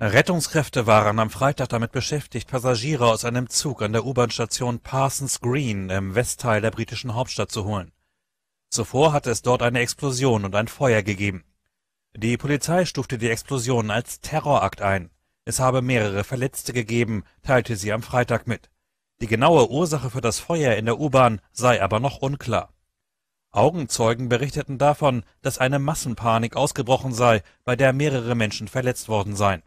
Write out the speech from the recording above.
Rettungskräfte waren am Freitag damit beschäftigt, Passagiere aus einem Zug an der U-Bahn-Station Parsons Green im Westteil der britischen Hauptstadt zu holen. Zuvor hatte es dort eine Explosion und ein Feuer gegeben. Die Polizei stufte die Explosion als Terrorakt ein. Es habe mehrere Verletzte gegeben, teilte sie am Freitag mit. Die genaue Ursache für das Feuer in der U-Bahn sei aber noch unklar. Augenzeugen berichteten davon, dass eine Massenpanik ausgebrochen sei, bei der mehrere Menschen verletzt worden seien